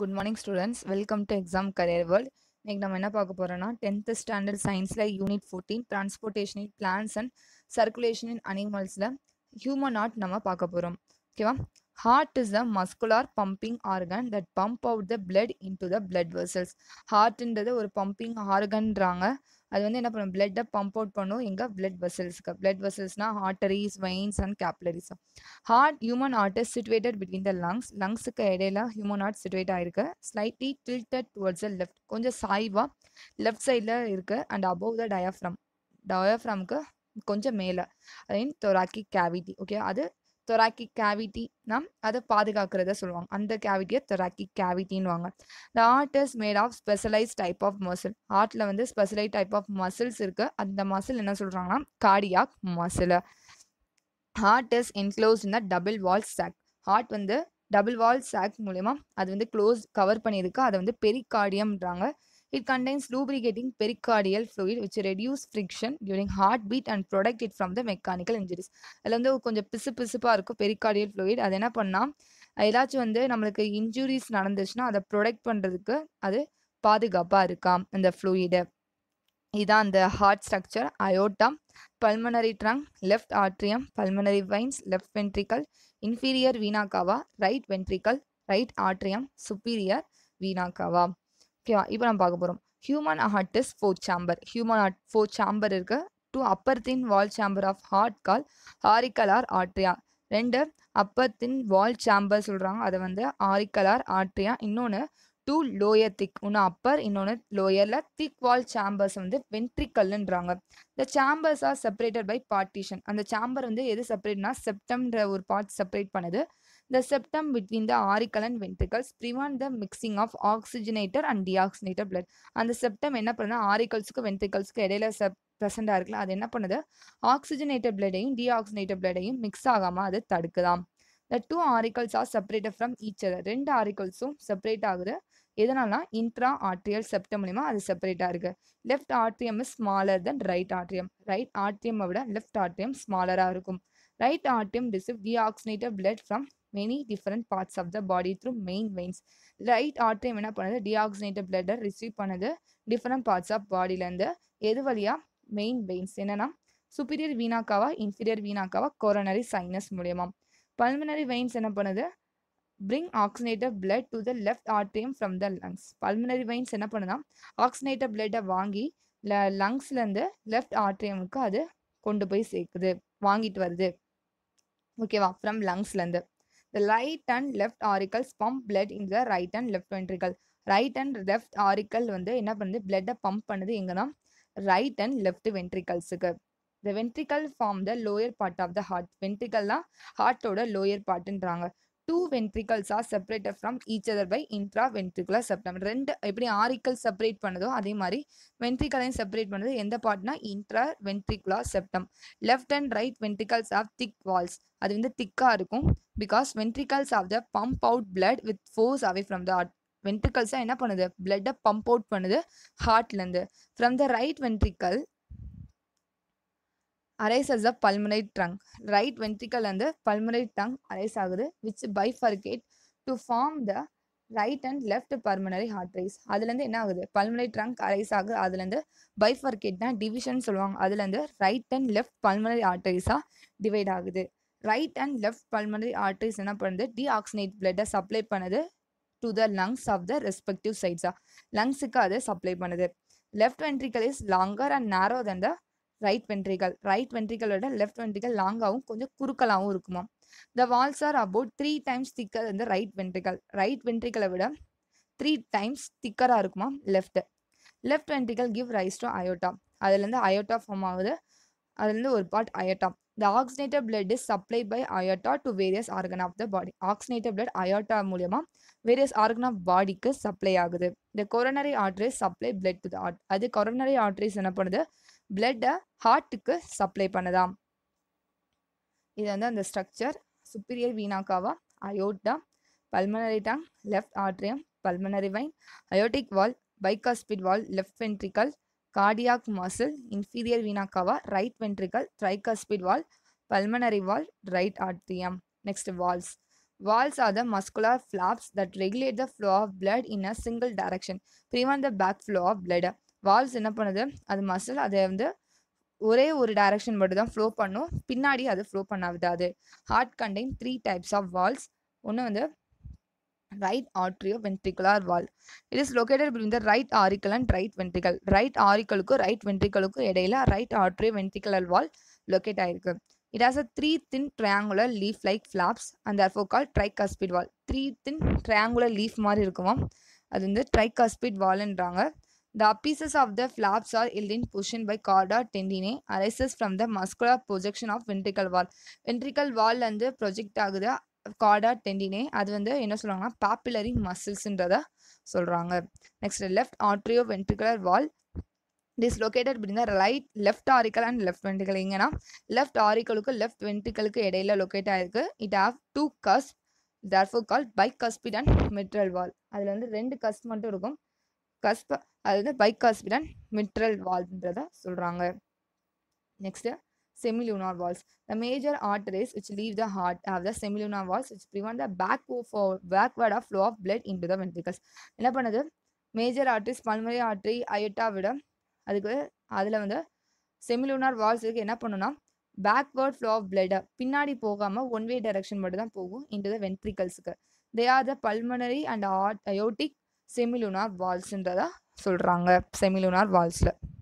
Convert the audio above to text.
Good morning students welcome to exam career world இன்றைக்கி நம்ம என்ன பார்க்க போகிறோம்னா டென்த்து ஸ்டாண்டர்ட் சயின்ஸில் unit fourteen transportation in plants and circulation in அனிமல்ஸில் ஹியூமன் ஆர்ட் நம்ம பார்க்க போகிறோம் ஓகேவா heart is the muscular pumping organ that pump out the blood into the blood vessels ஹார்ட்ன்றது ஒரு பம்பிங் ஆர்கன்றாங்க அது வந்து என்ன பண்ணும் பிளட்டை பம்ப் அவுட் பண்ணும் எங்கள் பிளட் வெசல்ஸ்க்கு பிளட் வெசல்ஸ்னால் arteries veins and capillaries heart human heart is situated between the lungs லங்ஸுக்கு இடையில ஹியூமன் ஹார்ட் சிட்டுவேட் ஆயிருக்கு slightly tilted towards a left கொஞ்சம் சாய்வாக லெஃப்ட் சைடில் இருக்குது அண்ட் அபவ் த டயாஃப்ரம் டயாஃப்ராமுக்கு கொஞ்சம் மேலே அதே தொராக்கி கேவிட்டி ஓகே அது தொராக்கிக் கேவிட்டி நம் அதை பாதுகாக்கிறத சொல்லுவாங்க அந்த கேவிட்டியை தொராக்கிக் கேவிட்டின்வாங்க the heart is made of specialise type of muscle ஆர்ட்டில் வந்து ஸ்பெஷலைஸ் டைப் ஆஃப் மசில்ஸ் இருக்குது அந்த மசில் என்ன சொல்கிறாங்கன்னா cardiac muscle heart is enclose இந்த டபுள் வால் சாக் ஹார்ட் வந்து டபுள் வால் சாக் மூலயமா அது வந்து க்ளோஸ் கவர் பண்ணியிருக்கு அதை வந்து கார்டியம்ன்றாங்க it It contains lubricating pericardial which which reduce friction heart beat and protect it from the mechanical injuries அதில் வந்து கொஞ்சம் பிசு பிசுப்பாக இருக்கும் பெரிகார்டியல் ஃப்ளூயிட் அது என்ன பண்ணால் ஏதாச்சும் வந்து நம்மளுக்கு இன்ஜுரிஸ் நடந்துச்சுன்னா அதை ப்ரொடெக்ட் பண்ணுறதுக்கு அது பாதுகாப்பாக இருக்காம் அந்த ஃப்ளூயிடு இதுதான் அந்த ஹார்ட் ஸ்ட்ரக்சர் அயோட்டம் pulmonary trunk left atrium pulmonary veins left ventricle inferior vena cava right ventricle right atrium superior vena cava ஓகேவா இப்போ நம்ம பார்க்க போகிறோம் human heart is fourth chamber human heart four chamber இருக்கு two upper thin wall chamber of heart call auricular atria ரெண்டு upper thin wall சாம்பர் சொல்கிறாங்க அதை வந்து ஆரிக்கலார் ஆட்ரியா இன்னொன்று டூ லோயர் திக் ஒன்று அப்பர் இன்னொன்று லோயரில் திக் வால் சாம்பர்ஸ் வந்து வென்ட்ரிக்கல்ன்றாங்க இந்த chambers are separated by partition அந்த சாம்பர் வந்து எது செப்பரேட்னா செப்டம்ன்ற ஒரு பார்ட் செப்பரேட் பண்ணுது the septum between the auricle and ventricles prevent the mixing of oxygenator and deoxygenated blood. அந்த செப்டம் என்ன பண்ணுது ஆரிக்கல்ஸுக்கு வென்ட்ரிக்கல்ஸுக்கு இடையில செப் ப்ரெசண்டாக இருக்குல்ல அது என்ன பண்ணுது ஆக்சிஜனேட்டட் பிளடையும் டீஆக்சிஜனேட்டட் பிளடையும் மிக்ஸ் ஆகாமல் அது தடுக்குதாம் the two auricles are separated from each other ரெண்டு ஆரிக்கல்ஸும் செப்பரேட் ஆகுது எதனால இன்ட்ரா ஆர்ட்ரியல் செப்டம் மூலிமா அது செப்பரேட் இருக்குது left atrium is smaller than right atrium right ஆர்ட்ரியமை விட லெஃப்ட் ஆர்ட்ரியம் ஸ்மாலராக இருக்கும் right atrium receive deoxygenated blood from many different parts of the body through main veins right atrium என்ன பண்ணுது deoxygenated பிளட்டை ரிசீவ் பண்ணுது டிஃப்ரெண்ட் பார்ட்ஸ் ஆஃப் பாடியிலேருந்து எது வழியாக மெயின் வெயின்ஸ் என்னென்னா superior vena cava inferior vena cava coronary sinus மூலியமா பல்மனரி வெயின்ஸ் என்ன பண்ணுது bring oxygenated blood to the left atrium from the lungs pulmonary veins என்ன பண்ணுதான் ஆக்சினேட்டட் பிளட்டை வாங்கி ல லங்ஸ்லேருந்து லெஃப்ட் ஆர்ட்ரியமுக்கு அது கொண்டு போய் சேர்க்குது வாங்கிட்டு வருது ஓகேவா ஃப்ரம் லங்ஸ்லேருந்து the right and left auricles pump blood in the right and left ventricle. Right and left auricle வந்து என்ன பண்ணுது பிளட்டை பம்ப் பண்ணுது எங்கன்னா ரைட் அண்ட் லெஃப்ட் வென்ட்ரிகல்ஸுக்கு the ventricle form the lower part of the heart வென்ட்ரிக்கல்னா ஹார்ட்டோட லோயர் பார்ட்டுன்றாங்க two ventricles are separated from each other by intra ventricular septum ரெண்டு எப்படி ஆரிக்கல் செப்பரேட் பண்ணதோ அதே மாதிரி வென்ட்ரிகலையும் செப்பரேட் பண்ணது எந்த பார்ட்னா intra ventricular septum left and right ventricles of thick walls அது வந்து திக்காக இருக்கும் because ventricles of the pump out blood with force away from the heart வென்ட்ரிகல்ஸாக என்ன பண்ணுது பிளட்டை பம்ப் அவுட் பண்ணுது ஹார்ட்லேருந்து from the right ventricle arise as a pulmonary trunk right ventricle வந்து பல்மனை ட்ரங்க் அரைஸ் ஆகுது which bifurcate to form the right and left pulmonary arteries அதுலேருந்து என்ன ஆகுது பல்முனை ட்ரங்க் அரைஸ் ஆகுது அதுலேருந்து ஃபர்கேட்னா டிவிஷன் சொல்லுவாங்க அதுலேருந்து ரைட் அண்ட் லெஃப்ட் பல்மனரி ரைஸாக டிவைட் ஆகுது right and left pulmonary arteries என்ன பண்ணுது டீஆக்சினேட் பிளட்டை சப்ளை பண்ணுது to the lungs of the respective சைட்ஸா லங்ஸுக்கு அதை சப்ளை பண்ணுது left ventricle is longer and narrow than the right ventricle right வென்ட்ரிக்கலோட லெஃப்ட் வென்ட்ரிக்கல் லாங்காகவும் கொஞ்சம் குறுக்கலாகவும் இருக்குமா the walls are about three times thicker இந்த ரைட் வென்ட்ரிக்கல் ரைட் வென்ட்ரிக்கலை விட த்ரீ டைம்ஸ் திக்கராக இருக்குமா left left ventricle give rise to aorta அதுலேருந்து அயோட்டா ஃபார்ம் ஆகுது அதுலேருந்து ஒரு part aorta the oxygenated blood is supply by aorta to various organ of the body oxygenated blood aorta மூலியமாக various organ of பாடிக்கு supply ஆகுது இந்த coronary arteries supply blood to the heart அது coronary arteries என்ன பண்ணுது பிளட்டை ஹார்ட்டுக்கு supply பண்ணுதாம் இது வந்து அந்த structure superior vena cava aorta pulmonary trunk left atrium pulmonary vein aortic valve bicuspid valve left ventricle cardiac muscle inferior vena cava right ventricle tricuspid valve pulmonary valve right ஆர்டியம் next valves are the muscular flaps that regulate the flow of blood in a single direction direction, the back flow of blood valves என்ன பண்ணுது அது muscle அதை வந்து ஒரே ஒரு direction மட்டும் தான் ஃப்ளோ பண்ணும் பின்னாடி அது ஃப்ளோ பண்ணாது heart contain three types of valves ஒன்று வந்து right atrioventricular valve. It is located between the right auricle and right ventricle. Right auricle right ventricle இடையில right atrioventricular valve locate ஆயிருக்கு. It has a three thin triangular leaf-like flaps and therefore called tricuspid valve. Three thin triangular leaf மாதிரி இருக்குமா அது வந்து tricuspid valveன்றாங்க. The pieces of the flaps are held in position by cord or tendine arises from the muscular projection of ventricle wall. Ventricle wall வந்து project ஆகுது கார்டா டெண்டினே அது வந்து என்ன சொல்லுவாங்கன்னா பாப்புலரி மசில்ஸ்ன்றத சொல்கிறாங்க next left atrioventricular valve it located பின் right left auricle and left ventricle எங்கன்னா லெஃப்ட் ஆரிக்கலுக்கு லெஃப்ட் வென்ட்ரிக்கலுக்கு இடையில லொக்கேட் ஆயிருக்கு it have two cusp for call bicuspid and mitral valve அதில் வந்து ரெண்டு கஸ் மட்டும் இருக்கும் கஸ்ப அது வந்து பைக் கஸ்பிட் அண்ட் மிட்ரல் வால்ன்றத சொல்கிறாங்க next semilunar walls. The major arteries which leave the of the the valves which which the back back for uh, of of flow of blood into the ventricles. என்ன பண்ணுது major arteries pulmonary artery aorta விட அதுக்கு அதில் வந்து semilunar வால்ஸுக்கு என்ன பண்ணுன்னா backward flow of பிளட்டை பின்னாடி போகாமல் ஒன் வே டைரக்ஷன் மட்டும் தான் போகும் இன்டு த வென்ட்ரிகல்ஸுக்கு they are the pulmonary and ஆர்ட் அயோட்டிக் செமிலூனார் வால்ஸ்ன்றதா சொல்கிறாங்க செமிலூனார் வால்ஸில்